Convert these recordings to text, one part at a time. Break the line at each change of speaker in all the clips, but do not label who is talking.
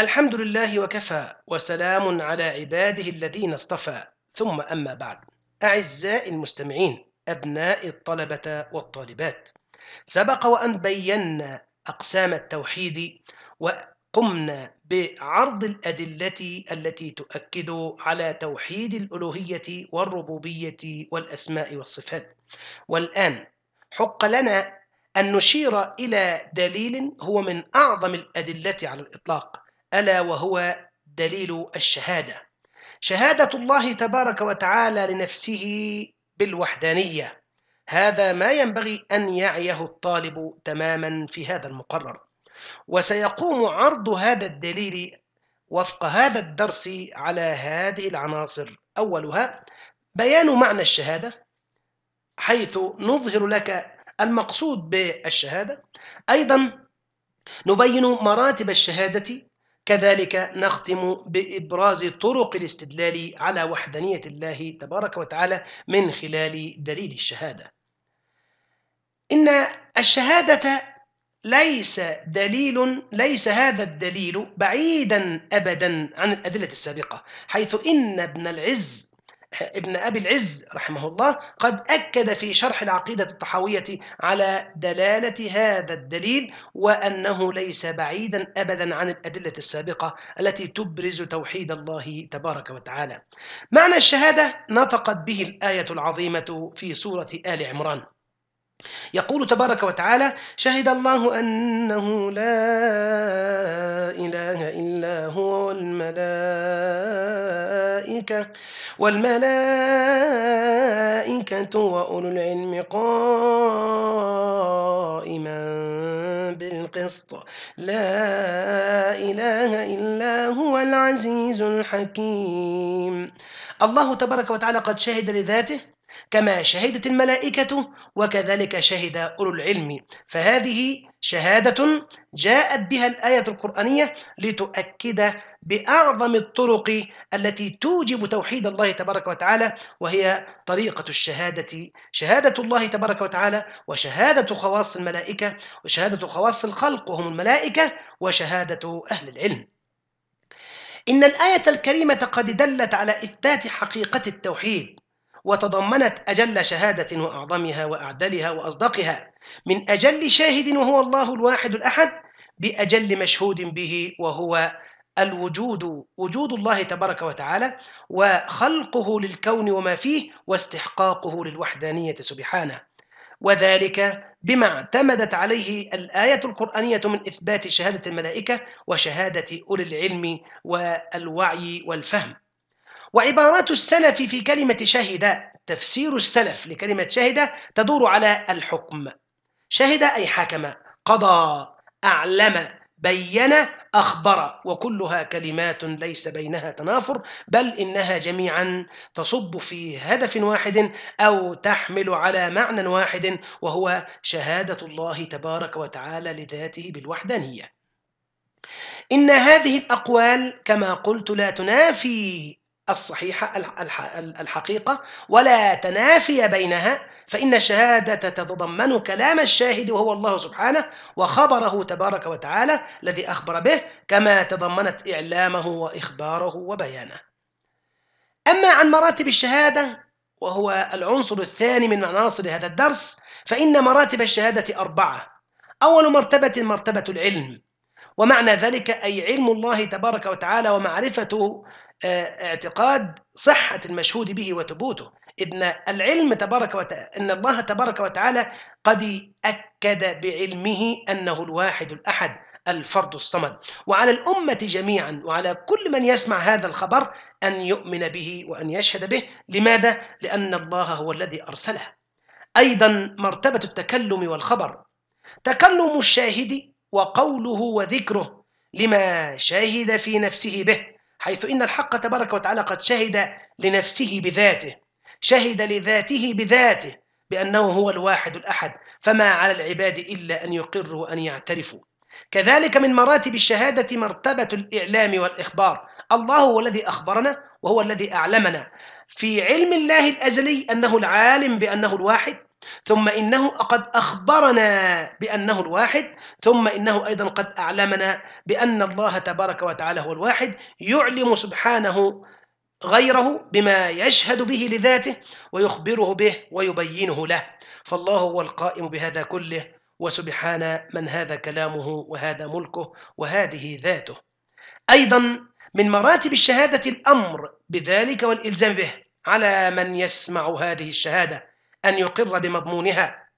الحمد لله وكفى وسلام على عباده الذين اصطفى ثم أما بعد أعزائي المستمعين أبناء الطلبة والطالبات سبق وأن بينا أقسام التوحيد وقمنا بعرض الأدلة التي تؤكد على توحيد الألوهية والربوبية والأسماء والصفات والآن حق لنا أن نشير إلى دليل هو من أعظم الأدلة على الإطلاق ألا وهو دليل الشهادة شهادة الله تبارك وتعالى لنفسه بالوحدانية هذا ما ينبغي أن يعيه الطالب تماما في هذا المقرر وسيقوم عرض هذا الدليل وفق هذا الدرس على هذه العناصر أولها بيان معنى الشهادة حيث نظهر لك المقصود بالشهادة أيضا نبين مراتب الشهادة كذلك نختم بإبراز طرق الاستدلال على وحدانية الله تبارك وتعالى من خلال دليل الشهادة إن الشهادة ليس دليل ليس هذا الدليل بعيدا أبدا عن الأدلة السابقة حيث إن ابن العز ابن أبي العز رحمه الله قد أكد في شرح العقيدة الطحاوية على دلالة هذا الدليل وأنه ليس بعيدا أبدا عن الأدلة السابقة التي تبرز توحيد الله تبارك وتعالى معنى الشهادة نطقت به الآية العظيمة في سورة آل عمران يقول تبارك وتعالى شهد الله أنه لا إله إلا هو والملائكة والملائكة وأولو العلم قائما بالقسط لا إله إلا هو العزيز الحكيم الله تبارك وتعالى قد شهد لذاته كما شهدت الملائكة وكذلك شهد أولو العلم فهذه شهادة جاءت بها الآية القرآنية لتؤكد بأعظم الطرق التي توجب توحيد الله تبارك وتعالى وهي طريقة الشهادة شهادة الله تبارك وتعالى وشهادة خواص الملائكة وشهادة خواص الخلق وهم الملائكة وشهادة أهل العلم إن الآية الكريمة قد دلت على إثبات حقيقة التوحيد وتضمنت أجل شهادة وأعظمها وأعدلها وأصدقها من أجل شاهد وهو الله الواحد الأحد بأجل مشهود به وهو الوجود وجود الله تبارك وتعالى وخلقه للكون وما فيه واستحقاقه للوحدانية سبحانه وذلك بما اعتمدت عليه الآية القرآنية من إثبات شهادة الملائكة وشهادة أولي العلم والوعي والفهم وعبارات السلف في كلمة شهد تفسير السلف لكلمة شهد تدور على الحكم شهد أي حكم قضى أعلم بين أخبر وكلها كلمات ليس بينها تنافر بل إنها جميعا تصب في هدف واحد أو تحمل على معنى واحد وهو شهادة الله تبارك وتعالى لذاته بالوحدانية إن هذه الأقوال كما قلت لا تنافي الصحيحة الحقيقة ولا تنافي بينها فإن الشهادة تتضمن كلام الشاهد وهو الله سبحانه وخبره تبارك وتعالى الذي أخبر به كما تضمنت إعلامه وإخباره وبيانه أما عن مراتب الشهادة وهو العنصر الثاني من عناصر هذا الدرس فإن مراتب الشهادة أربعة أول مرتبة مرتبة العلم ومعنى ذلك أي علم الله تبارك وتعالى ومعرفته اعتقاد صحة المشهود به وثبوته إن العلم تبارك وتعالى إن الله تبارك وتعالى قد أكد بعلمه أنه الواحد الأحد الفرد الصمد وعلى الأمة جميعا وعلى كل من يسمع هذا الخبر أن يؤمن به وأن يشهد به لماذا؟ لأن الله هو الذي أرسله أيضا مرتبة التكلم والخبر تكلم الشاهد وقوله وذكره لما شهد في نفسه به حيث إن الحق تبارك وتعالى قد شهد لنفسه بذاته شهد لذاته بذاته بأنه هو الواحد الأحد فما على العباد إلا أن يقروا وأن يعترفوا كذلك من مراتب الشهادة مرتبة الإعلام والإخبار الله هو الذي أخبرنا وهو الذي أعلمنا في علم الله الأزلي أنه العالم بأنه الواحد ثم إنه قد أخبرنا بأنه الواحد ثم إنه أيضا قد أعلمنا بأن الله تبارك وتعالى هو الواحد يعلم سبحانه غيره بما يشهد به لذاته ويخبره به ويبينه له فالله هو القائم بهذا كله وسبحان من هذا كلامه وهذا ملكه وهذه ذاته أيضا من مراتب الشهادة الأمر بذلك والإلزام به على من يسمع هذه الشهادة أن يقر بمضمونها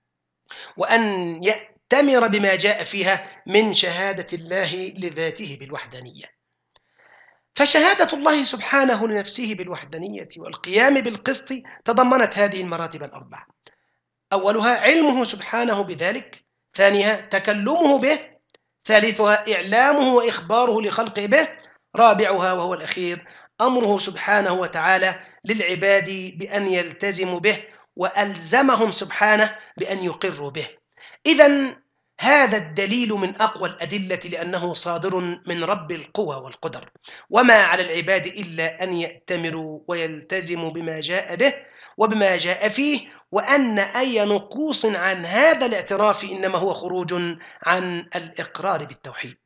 وأن يأتمر بما جاء فيها من شهادة الله لذاته بالوحدانية فشهادة الله سبحانه لنفسه بالوحدانية والقيام بالقسط تضمنت هذه المراتب الأربعة أولها علمه سبحانه بذلك ثانيها تكلمه به ثالثها إعلامه وإخباره لخلقه به رابعها وهو الأخير أمره سبحانه وتعالى للعباد بأن يلتزموا به وألزمهم سبحانه بأن يقروا به إذا هذا الدليل من أقوى الأدلة لأنه صادر من رب القوى والقدر وما على العباد إلا أن يأتمروا ويلتزموا بما جاء به وبما جاء فيه وأن أي نقوص عن هذا الاعتراف إنما هو خروج عن الإقرار بالتوحيد